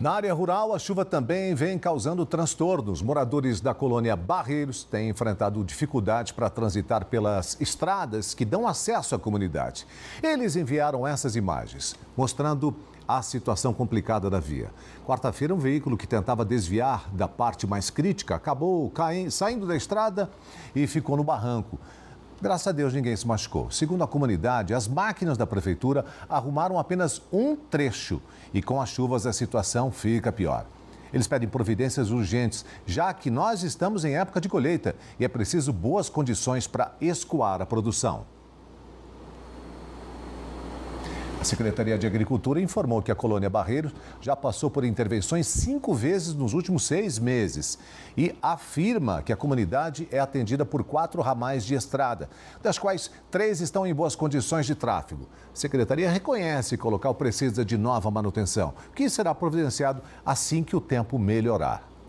Na área rural, a chuva também vem causando transtornos. Moradores da colônia Barreiros têm enfrentado dificuldades para transitar pelas estradas que dão acesso à comunidade. Eles enviaram essas imagens, mostrando a situação complicada da via. Quarta-feira, um veículo que tentava desviar da parte mais crítica acabou caindo, saindo da estrada e ficou no barranco. Graças a Deus ninguém se machucou. Segundo a comunidade, as máquinas da prefeitura arrumaram apenas um trecho e com as chuvas a situação fica pior. Eles pedem providências urgentes, já que nós estamos em época de colheita e é preciso boas condições para escoar a produção. A Secretaria de Agricultura informou que a colônia Barreiros já passou por intervenções cinco vezes nos últimos seis meses e afirma que a comunidade é atendida por quatro ramais de estrada, das quais três estão em boas condições de tráfego. A Secretaria reconhece que o local precisa de nova manutenção, que será providenciado assim que o tempo melhorar.